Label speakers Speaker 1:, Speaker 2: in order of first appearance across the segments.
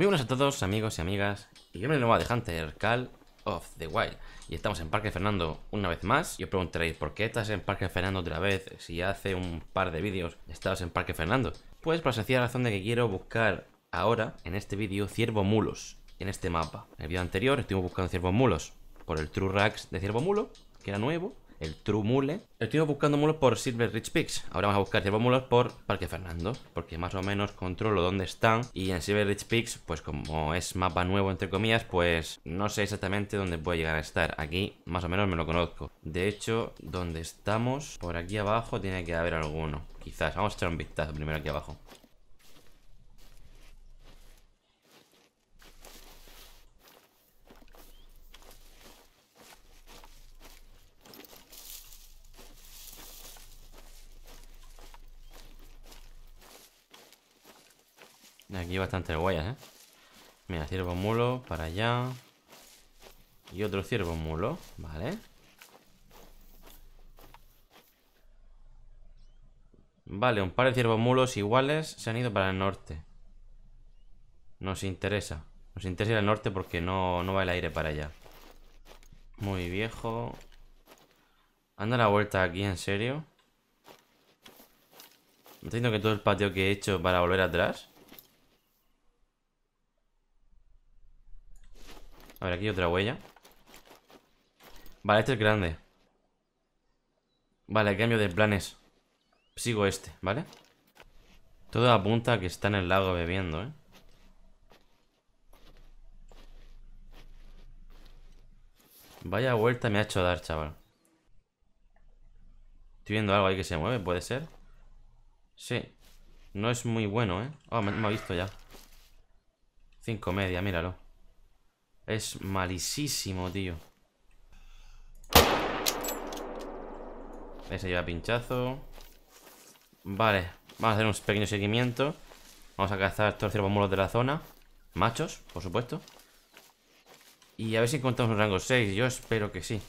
Speaker 1: Muy buenas a todos amigos y amigas Y bienvenidos a The Hunter Call of the Wild Y estamos en Parque Fernando una vez más Y os preguntaréis ¿por qué estás en Parque Fernando otra vez? Si hace un par de vídeos estabas en Parque Fernando Pues por la sencilla razón de que quiero buscar ahora en este vídeo ciervo mulos en este mapa En el vídeo anterior estuvimos buscando ciervo mulos por el True Racks de ciervo mulo que era nuevo el True Mule. Estuvimos buscando mulos por Silver Rich Peaks. Ahora vamos a buscar Silver Mulos por Parque Fernando, porque más o menos controlo dónde están. Y en Silver Rich Peaks, pues como es mapa nuevo, entre comillas, pues no sé exactamente dónde puede llegar a estar. Aquí más o menos me lo conozco. De hecho, donde estamos, por aquí abajo tiene que haber alguno. Quizás, vamos a echar un vistazo primero aquí abajo. Y bastantes guayas, ¿eh? Mira, ciervo mulo, para allá. Y otro ciervo mulo, vale. Vale, un par de ciervos mulos iguales se han ido para el norte. Nos interesa. Nos interesa ir al norte porque no, va el aire para allá. Muy viejo. Anda la vuelta aquí, en serio. ¿Me que todo el patio que he hecho para volver atrás? A ver, aquí otra huella Vale, este es grande Vale, cambio de planes Sigo este, ¿vale? Todo apunta a que está en el lago bebiendo, ¿eh? Vaya vuelta me ha hecho dar, chaval Estoy viendo algo ahí que se mueve, ¿puede ser? Sí No es muy bueno, ¿eh? Oh, me ha visto ya Cinco media, míralo es malísimo, tío. Ese lleva pinchazo. Vale, vamos a hacer un pequeño seguimiento. Vamos a cazar todos los de la zona. Machos, por supuesto. Y a ver si encontramos un rango 6. Yo espero que sí.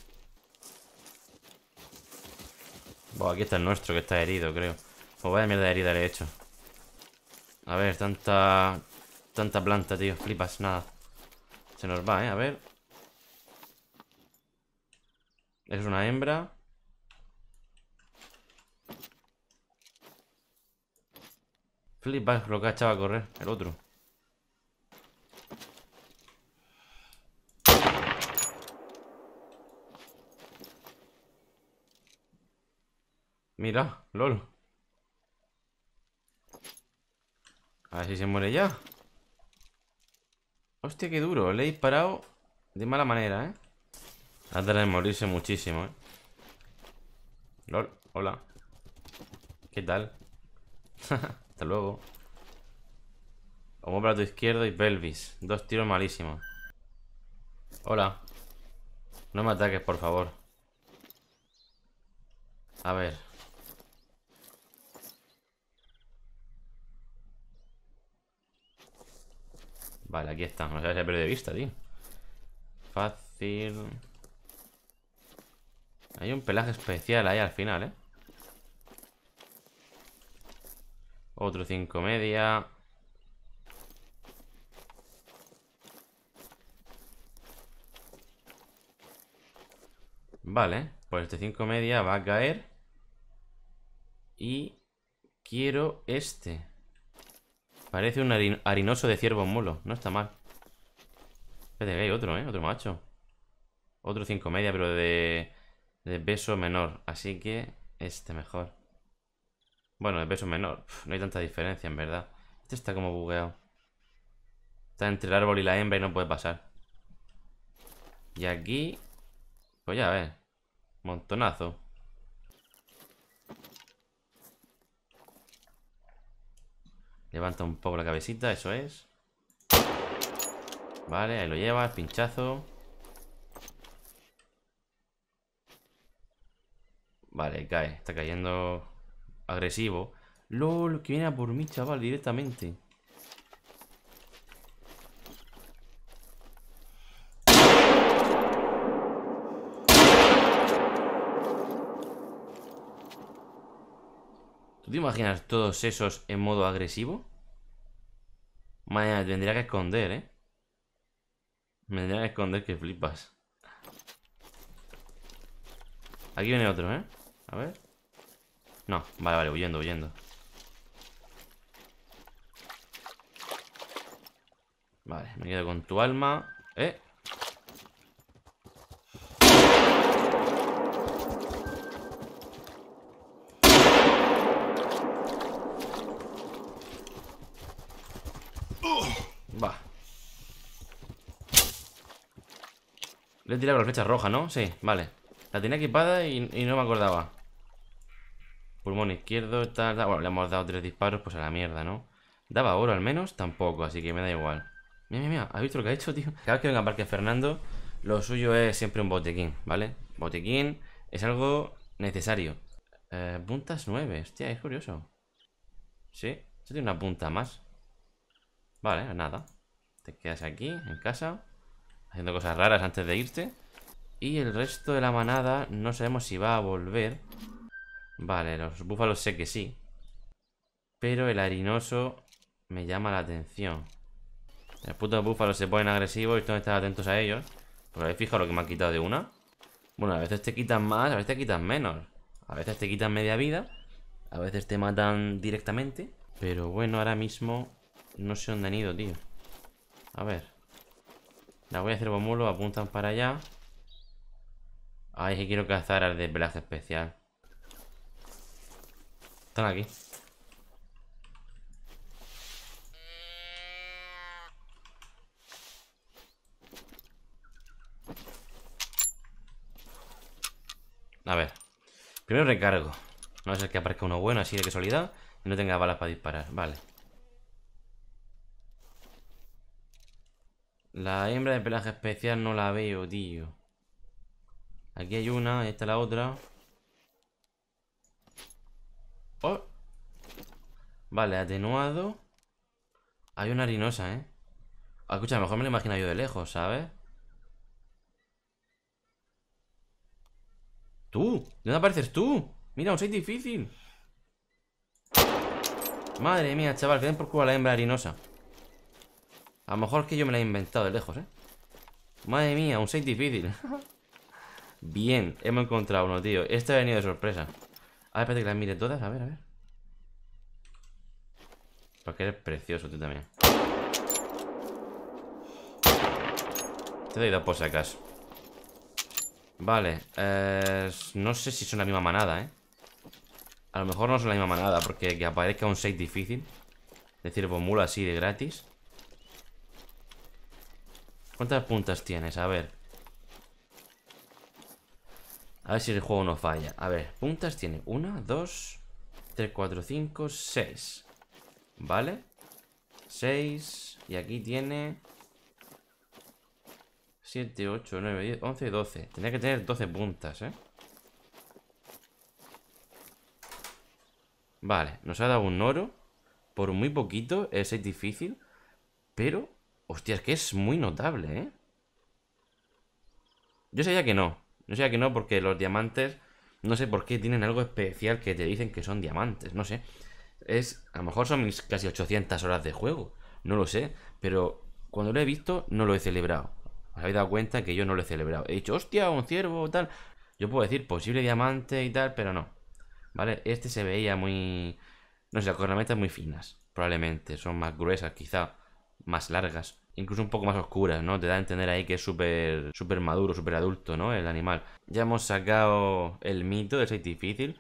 Speaker 1: Bueno, aquí está el nuestro, que está herido, creo. O pues vaya mierda de herida le he hecho. A ver, tanta... Tanta planta, tío. Flipas, nada. Se nos va, ¿eh? A ver. Es una hembra. Flipa lo que ha echado a correr, el otro. Mira, lol. A ver si se muere ya. Hostia, qué duro. Le he disparado de mala manera, ¿eh? Ha de morirse muchísimo, ¿eh? LOL, hola. ¿Qué tal? Hasta luego. Como para tu izquierdo y pelvis. Dos tiros malísimos. Hola. No me ataques, por favor. A ver. Vale, aquí está. No se perdido de vista, tío. Fácil. Hay un pelaje especial ahí al final, ¿eh? Otro 5 media. Vale, pues este 5 media va a caer. Y quiero este. Parece un harinoso de ciervo mulo. No está mal. Espérate, que hay otro, ¿eh? Otro macho. Otro 5 media, pero de, de peso menor. Así que este mejor. Bueno, de peso menor. no hay tanta diferencia, en verdad. Este está como bugueado. Está entre el árbol y la hembra y no puede pasar. Y aquí... Pues ya, a ver. Montonazo. Levanta un poco la cabecita, eso es. Vale, ahí lo llevas, pinchazo. Vale, cae. Está cayendo agresivo. LOL, que viene a por mí, chaval, directamente. imaginar todos esos en modo agresivo? mañana tendría que esconder, ¿eh? Me tendría que esconder que flipas. Aquí viene otro, ¿eh? A ver. No, vale, vale, huyendo, huyendo. Vale, me quedo con tu alma. ¿Eh? tirado la flecha roja, ¿no? Sí, vale La tenía equipada y, no me acordaba Pulmón izquierdo, tal, Bueno, le hemos dado tres disparos, pues a la mierda, ¿no? Daba oro al menos, tampoco, así que me da igual Mira, mira, mira, ¿has visto lo que ha hecho, tío? Cada vez que venga Parque Fernando Lo suyo es siempre un botequín, ¿vale? Botiquín es algo necesario eh, Puntas 9, hostia, es curioso Sí, esto tiene una punta más Vale, nada Te quedas aquí, en casa haciendo cosas raras antes de irte. Y el resto de la manada no sabemos si va a volver. Vale, los búfalos sé que sí. Pero el harinoso me llama la atención. Los putos búfalos se ponen agresivos y tengo que estar atentos a ellos. pues habéis fijado lo que me han quitado de una. Bueno, a veces te quitan más, a veces te quitan menos. A veces te quitan media vida. A veces te matan directamente. Pero bueno, ahora mismo no sé dónde han ido, tío. A ver voy a hacer mulo, apuntan para allá. Ay, que quiero cazar al desvelazo especial. Están aquí. A ver. Primero recargo. No sé el que aparezca uno bueno así de casualidad y no tenga balas para disparar. Vale. La hembra de pelaje especial no la veo, tío. Aquí hay una, esta es la otra. Oh. Vale, atenuado. Hay una harinosa, ¿eh? Ah, escucha, mejor me lo imagino yo de lejos, ¿sabes? ¿Tú? ¿De dónde apareces tú? Mira, un 6 difícil. Madre mía, chaval, que den por culo a la hembra harinosa. A lo mejor es que yo me la he inventado de lejos, ¿eh? Madre mía, un 6 difícil. Bien, hemos encontrado uno, tío. Este ha venido de sorpresa. A ver, espérate que las mire todas. A ver, a ver. Porque eres precioso tú también. Te doy dos por si acaso. Vale. Eh, no sé si son la misma manada, ¿eh? A lo mejor no son la misma manada, porque que aparezca un 6 difícil. Es decir, pues así de gratis. ¿Cuántas puntas tienes? A ver. A ver si el juego no falla. A ver, puntas tiene 1, 2, 3, 4, 5, 6. ¿Vale? 6. Y aquí tiene 7, 8, 9, 10, 11 12. Tenía que tener 12 puntas, ¿eh? Vale, nos ha dado un oro. Por muy poquito, es difícil. Pero Hostia, es que es muy notable, ¿eh? Yo sabía que no. Yo sabía que no porque los diamantes, no sé por qué, tienen algo especial que te dicen que son diamantes, no sé. Es, a lo mejor son mis casi 800 horas de juego, no lo sé, pero cuando lo he visto no lo he celebrado. Os habéis dado cuenta que yo no lo he celebrado. He dicho, hostia, un ciervo, tal. Yo puedo decir posible diamante y tal, pero no. ¿Vale? Este se veía muy... No sé, las son muy finas, probablemente. Son más gruesas, quizá más largas, incluso un poco más oscuras, ¿no? Te da a entender ahí que es súper super maduro, súper adulto, ¿no? El animal. Ya hemos sacado el mito de 6 difícil.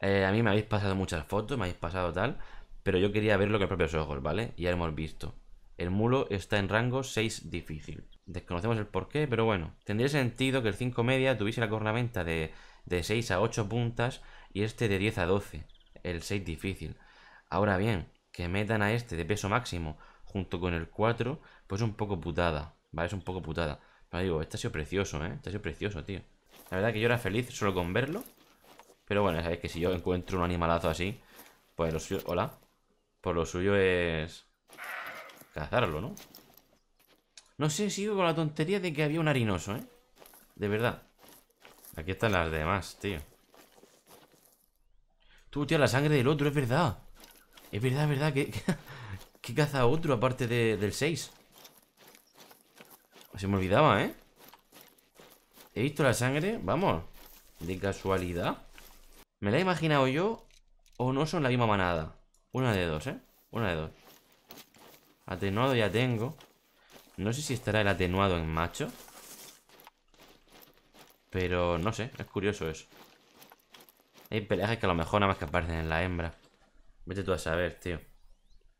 Speaker 1: Eh, a mí me habéis pasado muchas fotos, me habéis pasado tal, pero yo quería verlo con los propios ojos, ¿vale? Ya hemos visto. El mulo está en rango 6 difícil. Desconocemos el porqué, pero bueno. Tendría sentido que el 5 media tuviese la cornamenta de, de 6 a 8 puntas y este de 10 a 12. El 6 difícil. Ahora bien, que metan a este de peso máximo junto con el 4, pues es un poco putada, ¿vale? Es un poco putada. Pero digo, este ha sido precioso, ¿eh? Este ha sido precioso, tío. La verdad que yo era feliz solo con verlo. Pero bueno, sabéis que si yo encuentro un animalazo así, pues lo suyo... Hola. Pues lo suyo es... Cazarlo, ¿no? No sé, sigo con la tontería de que había un harinoso, ¿eh? De verdad. Aquí están las demás, tío. Tú, tío, la sangre del otro, es verdad. Es verdad, es verdad que... ¿Qué caza otro aparte del 6? Se me olvidaba, ¿eh? ¿He visto la sangre? Vamos. ¿De casualidad? ¿Me la he imaginado yo? ¿O no son la misma manada? Una de dos, ¿eh? Una de dos. Atenuado ya tengo. No sé si estará el atenuado en macho. Pero no sé, es curioso eso. Hay peleajes que a lo mejor nada más que aparecen en la hembra. Vete tú a saber, tío.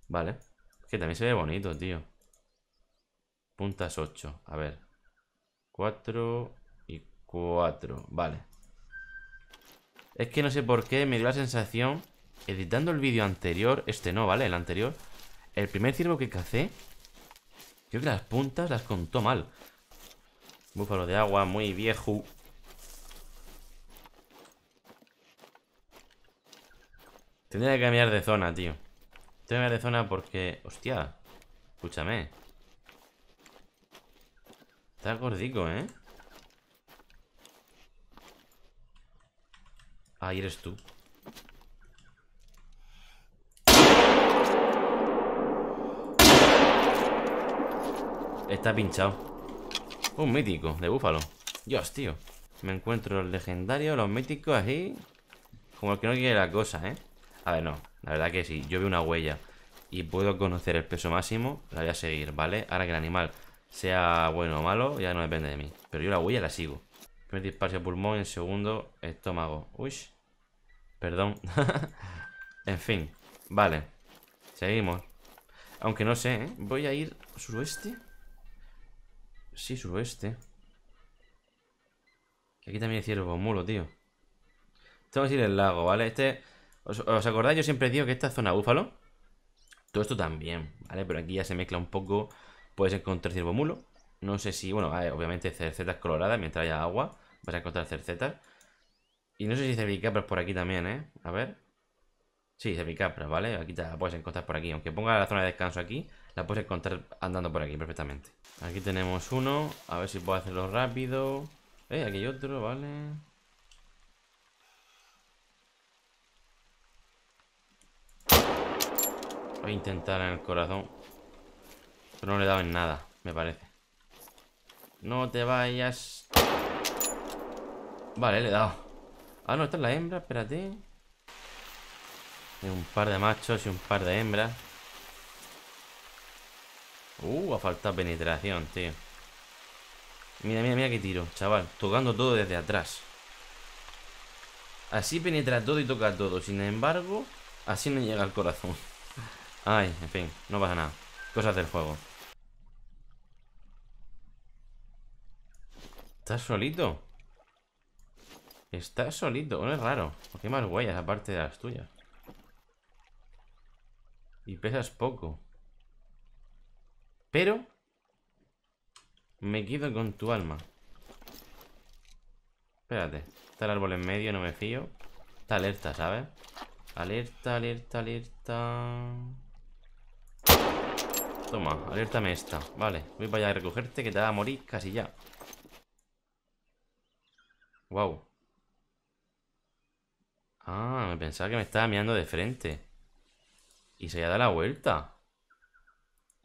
Speaker 1: Vale. Que también se ve bonito, tío. Puntas 8. A ver. 4 y 4. Vale. Es que no sé por qué me dio la sensación, editando el vídeo anterior, este no, ¿vale? El anterior, el primer ciervo que cacé, creo que las puntas las contó mal. Búfalo de agua, muy viejo. Tendría que cambiar de zona, tío de zona porque... Hostia. Escúchame. Está gordico, ¿eh? Ahí eres tú. Está pinchado. Un mítico de búfalo. Dios, tío. Me encuentro el legendarios, los míticos así. Como el que no quiere la cosa, ¿eh? A ver, no. La verdad que sí, yo veo una huella y puedo conocer el peso máximo, la voy a seguir, ¿vale? Ahora que el animal sea bueno o malo, ya no depende de mí. Pero yo la huella la sigo. Primer disparo de pulmón, En segundo estómago. Uy, perdón. en fin, vale. Seguimos. Aunque no sé, ¿eh? Voy a ir suroeste. Sí, suroeste. Aquí también hay ciervo mulo, tío. Tengo que ir al lago, ¿vale? Este ¿Os, acordáis? Yo siempre digo que esta zona búfalo, todo esto también, ¿vale? Pero aquí ya se mezcla un poco, puedes encontrar ciervo no sé si, bueno, obviamente cercetas coloradas, mientras haya agua, vas a encontrar cercetas. Y no sé si cervicapras por aquí también, ¿eh? A ver. Sí, cervicapras, ¿vale? Aquí te la puedes encontrar por aquí. Aunque ponga la zona de descanso aquí, la puedes encontrar andando por aquí perfectamente. Aquí tenemos uno, a ver si puedo hacerlo rápido. Eh, aquí hay otro, vale. Voy a intentar en el corazón. Pero no le he dado en nada, me parece. No te vayas. Vale, le he dado. Ah, no, esta es la hembra, espérate. Hay un par de machos y un par de hembras. Uh, ha faltado penetración, tío. Mira, mira, mira qué tiro, chaval. Tocando todo desde atrás. Así penetra todo y toca todo. Sin embargo, así no llega al corazón. Ay, en fin, no pasa nada. Cosas del juego. ¿Estás solito? Estás solito, no es raro. Porque hay más huellas aparte de las tuyas. Y pesas poco. Pero... Me quedo con tu alma. Espérate. Está el árbol en medio, no me fío. Está alerta, ¿sabes? Alerta, alerta, alerta... Toma, alértame esta. Vale, voy para allá a recogerte que te va a morir casi ya. Wow. Ah, me pensaba que me estaba mirando de frente. Y se había dado la vuelta. Ha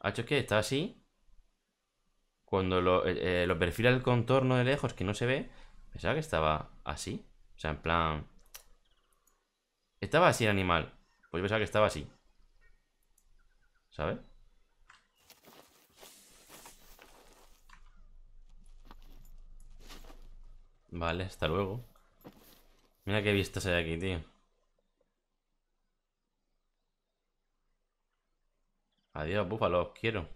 Speaker 1: ah, hecho que está así. Cuando eh, eh, lo, perfila el contorno de lejos que no se ve, pensaba que estaba así. O sea, en plan... Estaba así el animal. Pues yo pensaba que estaba así. ¿Sabes? Vale, hasta luego. Mira qué vistas hay aquí, tío. Adiós, búfalo, los quiero.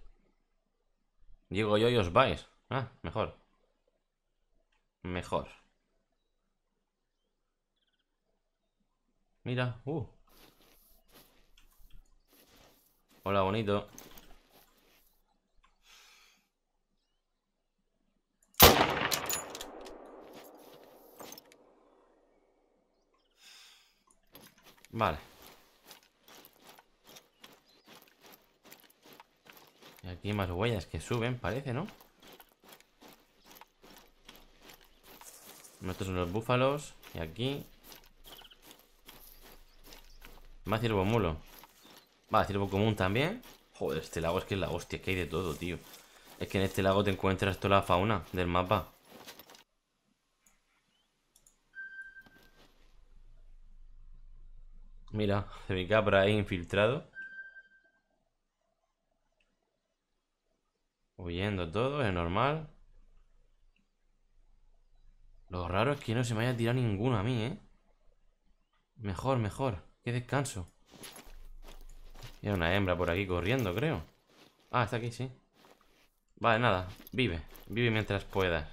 Speaker 1: Diego yo y os vais. Ah, mejor. Mejor. Mira, uh. Hola, bonito. Vale. Y aquí hay más huellas que suben, parece, ¿no? Estos son los búfalos. Y aquí. Más ciervo mulo. Vale, ciervo común también. Joder, este lago es que es la hostia, que hay de todo, tío. Es que en este lago te encuentras toda la fauna del mapa. Mira, de mi cabra ahí infiltrado. Huyendo todo, es normal. Lo raro es que no se me haya tirado ninguno a mí, ¿eh? Mejor, mejor. Qué descanso. hay una hembra por aquí corriendo, creo. Ah, está aquí, sí. Vale, nada. Vive. Vive mientras puedas.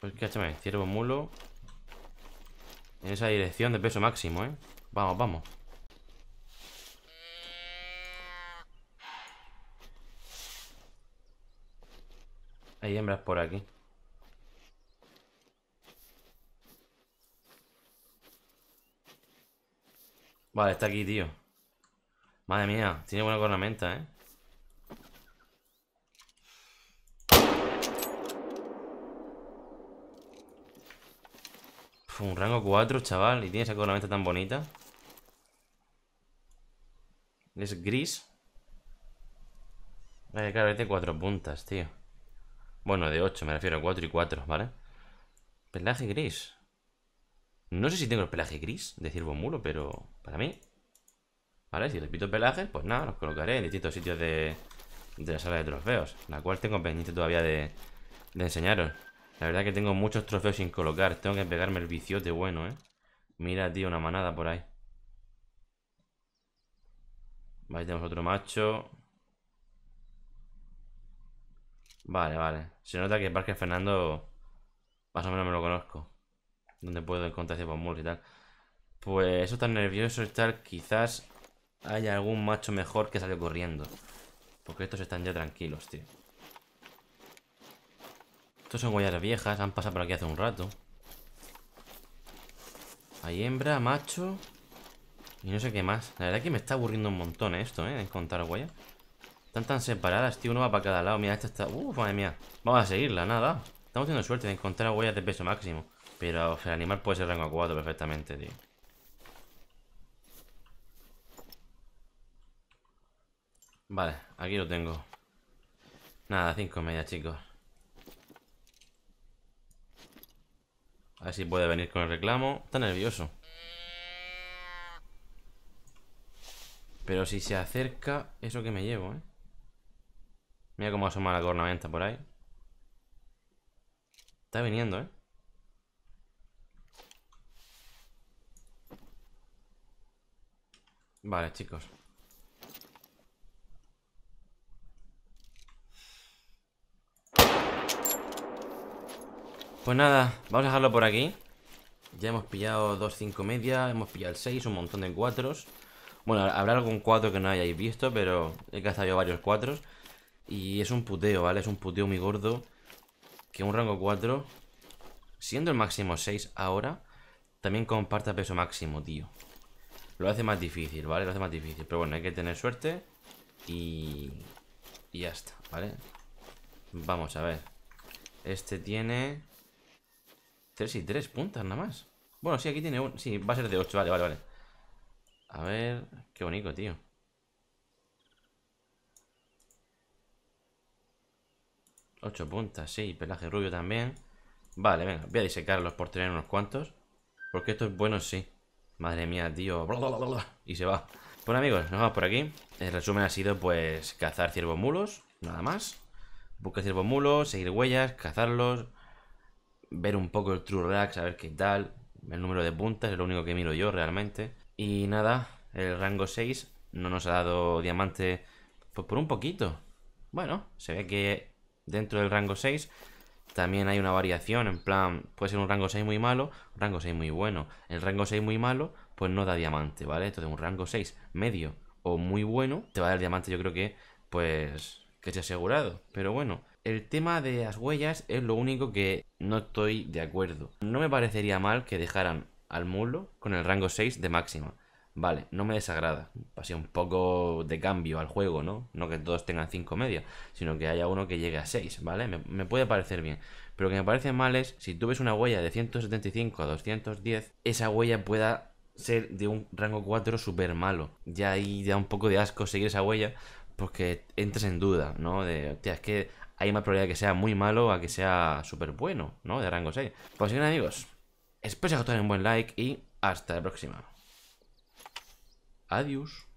Speaker 1: Pues cáchame, ciervo mulo. En esa dirección de peso máximo, ¿eh? Vamos, vamos. Hay hembras por aquí. Vale, está aquí, tío. Madre mía, tiene buena cornamenta, ¿eh? Fue un rango 4, chaval. Y tiene esa cornamenta tan bonita. Es gris. Vale, eh, claro, es de 4 puntas, tío. Bueno, de 8, me refiero a 4 y 4, ¿vale? Pelaje gris. No sé si tengo el pelaje gris de ciervo mulo, pero para mí. Vale, si repito pelaje, pues nada, los colocaré en distintos sitios de, de la sala de trofeos, la cual tengo pendiente todavía de enseñaros. La verdad que tengo muchos trofeos sin colocar. Tengo que pegarme el viciote bueno, ¿eh? Mira, tío, una manada por ahí. Vale, tenemos otro macho. Vale, vale. Se nota que Parque Fernando más o menos me lo conozco. Donde puedo encontrar ese bombul y tal. Pues eso tan nervioso y tal, quizás haya algún macho mejor que salió corriendo. Porque estos están ya tranquilos, tío. Estos son huellas viejas, han pasado por aquí hace un rato. Hay hembra, macho Y no sé qué más La verdad es que me está aburriendo un montón esto, ¿eh? Encontrar huellas Están tan separadas, tío Uno va para cada lado Mira, esta está... Uf, madre mía Vamos a seguirla, nada Estamos teniendo suerte de encontrar huellas de peso máximo Pero, o sea, el animal puede ser rango 4 perfectamente, tío Vale, aquí lo tengo Nada, 5 media, chicos Así puede venir con el reclamo. Está nervioso. Pero si se acerca, eso que me llevo, ¿eh? Mira cómo asoma la cornamenta por ahí. Está viniendo, ¿eh? Vale, chicos. Pues nada, vamos a dejarlo por aquí Ya hemos pillado 2, 5 media Hemos pillado el 6, un montón de cuatros. Bueno, habrá algún 4 que no hayáis visto Pero he cazado varios cuatros. Y es un puteo, ¿vale? Es un puteo muy gordo Que un rango 4 Siendo el máximo 6 ahora También comparta peso máximo, tío Lo hace más difícil, ¿vale? Lo hace más difícil Pero bueno, hay que tener suerte Y... Y ya está, ¿vale? Vamos a ver Este tiene... 3 y 3 puntas nada más. Bueno, sí, aquí tiene un... Sí, va a ser de 8, vale, vale, vale. A ver... Qué bonito, tío. Ocho puntas, sí, pelaje rubio también Vale, venga, voy a disecarlos por tener unos cuantos Porque estos buenos sí Madre mía, tío Y se va Bueno amigos, nos vamos por aquí El resumen ha sido pues cazar ciervos mulos Nada más Busca ciervos mulos, seguir huellas, cazarlos ver un poco el True Rack, saber qué tal, el número de puntas, es lo único que miro yo realmente. Y nada, el rango 6 no nos ha dado diamante pues por un poquito. Bueno, se ve que dentro del rango 6 también hay una variación, en plan, puede ser un rango 6 muy malo, un rango 6 muy bueno. El rango 6 muy malo, pues no da diamante, ¿vale? Entonces un rango 6 medio o muy bueno, te va a dar diamante yo creo que, pues, que se asegurado. Pero bueno, el tema de las huellas es lo único que no estoy de acuerdo. No me parecería mal que dejaran al mulo con el rango 6 de máxima. Vale, no me desagrada. pase un poco de cambio al juego, ¿no? No que todos tengan 5 media, sino que haya uno que llegue a 6, ¿vale? Me, puede parecer bien. Pero lo que me parece mal es, si tú ves una huella de 175 a 210, esa huella pueda ser de un rango 4 súper malo. Ya ahí da un poco de asco seguir esa huella, porque entras en duda, ¿no? De, hostia, es que hay más probabilidad de que sea muy malo a que sea súper bueno, ¿no? De rango 6. Pues bien, amigos, espero que os den un buen like y hasta la próxima. Adiós.